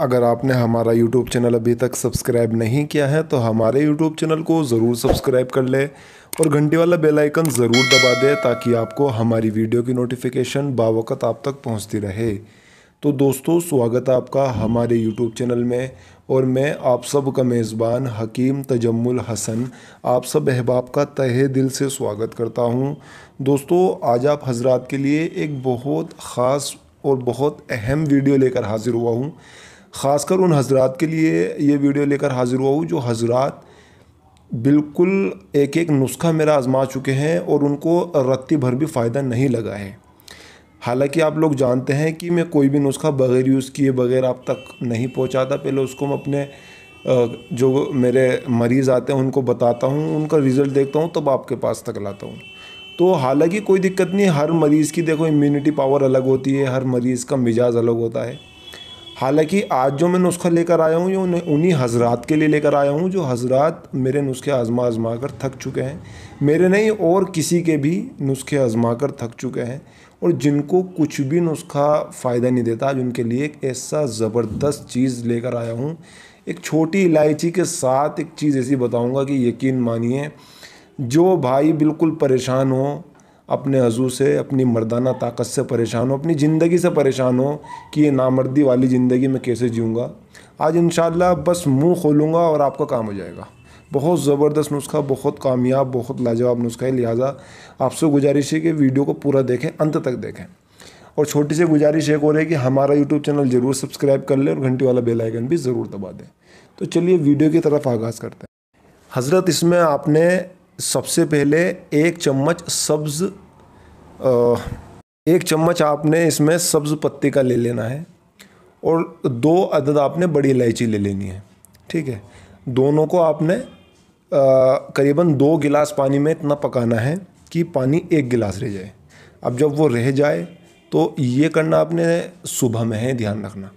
अगर आपने हमारा यूट्यूब चैनल अभी तक सब्सक्राइब नहीं किया है तो हमारे यूट्यूब चैनल को ज़रूर सब्सक्राइब कर ले और घंटे वाला बेल आइकन ज़रूर दबा दें ताकि आपको हमारी वीडियो की नोटिफिकेशन बावकत आप तक पहुंचती रहे तो दोस्तों स्वागत है आपका हमारे यूट्यूब चैनल में और मैं आप सब का मेज़बान हकीम तजम्मुल हसन आप सब अहबाब का तहे दिल से स्वागत करता हूँ दोस्तों आज आप हजरात के लिए एक बहुत ख़ास और बहुत अहम वीडियो लेकर हाज़िर हुआ हूँ ख़ासकर उन हजरात के लिए ये वीडियो लेकर हाज़िर हुआ हूँ जो हजरात बिल्कुल एक एक नुस्खा मेरा आजमा चुके हैं और उनको रत्ती भर भी फ़ायदा नहीं लगा है हालांकि आप लोग जानते हैं कि मैं कोई भी नुस्खा बग़ैर यूज़ किए बग़ैर आप तक नहीं पहुंचाता पहले उसको मैं अपने जो मेरे मरीज़ आते हैं उनको बताता हूँ उनका रिज़ल्ट देखता हूँ तब तो आपके पास तक लाता हूँ तो हालांकि कोई दिक्कत नहीं हर मरीज़ की देखो इम्यूनिटी पावर अलग होती है हर मरीज़ का मिजाज अलग होता है हालांकि आज जो मैं नुस्खा लेकर आया हूँ ये उन्हें उन्हीं हजरात के लिए लेकर आया हूँ जो हजरात मेरे नुस्खे आजमा आजमा कर थक चुके हैं मेरे नहीं और किसी के भी नुस्खे आजमा कर थक चुके हैं और जिनको कुछ भी नुस्खा फ़ायदा नहीं देता आज उनके लिए एक ऐसा ज़बरदस्त चीज़ लेकर आया हूँ एक छोटी इलायची के साथ एक चीज़ ऐसी बताऊँगा कि यकीन मानिए जो भाई बिल्कुल परेशान हो अपने हज़ू से अपनी मर्दाना ताकत से परेशान हो अपनी ज़िंदगी से परेशान हो कि ये नामर्दी वाली ज़िंदगी मैं कैसे जीऊँगा आज इन बस मुँह खोलूँगा और आपका काम हो जाएगा बहुत ज़बरदस्त नुस्खा बहुत कामयाब बहुत लाजवाब नुस्खा है लिहाजा आपसे गुजारिश है कि वीडियो को पूरा देखें अंत तक देखें और छोटी सी गुजारिश एक और है कि हमारा यूट्यूब चैनल ज़रूर सब्सक्राइब कर लें और घंटी वाला बेल आइकन भी ज़रूर दबा दें तो चलिए वीडियो की तरफ आगाज़ करते हैं हज़रत इसमें आपने सबसे पहले एक चम्मच सब्ज़ एक चम्मच आपने इसमें सब्ज़ पत्ती का ले लेना है और दो अदद आपने बड़ी इलायची ले लेनी है ठीक है दोनों को आपने करीबन दो गिलास पानी में इतना पकाना है कि पानी एक गिलास रह जाए अब जब वो रह जाए तो ये करना आपने सुबह में है ध्यान रखना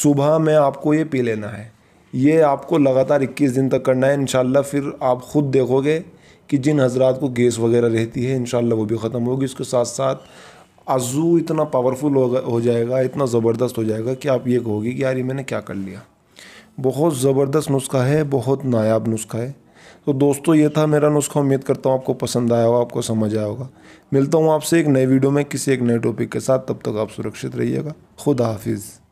सुबह में आपको ये पी लेना है ये आपको लगातार 21 दिन तक करना है इन फिर आप ख़ुद देखोगे कि जिन हजरात को गैस वगैरह रहती है इन वो भी ख़त्म होगी उसके साथ साथ आज़ू इतना पावरफुल हो जाएगा इतना ज़बरदस्त हो जाएगा कि आप ये कहोगे कि यार ये मैंने क्या कर लिया बहुत ज़बरदस्त नुस्खा है बहुत नायाब नुस्खा है तो दोस्तों ये था मेरा नुस्खा उम्मीद करता हूँ आपको पसंद आया होगा आपको समझ आया होगा मिलता हूँ आपसे एक नए वीडियो में किसी एक नए टॉपिक के साथ तब तक आप सुरक्षित रहिएगा खुदा हाफिज़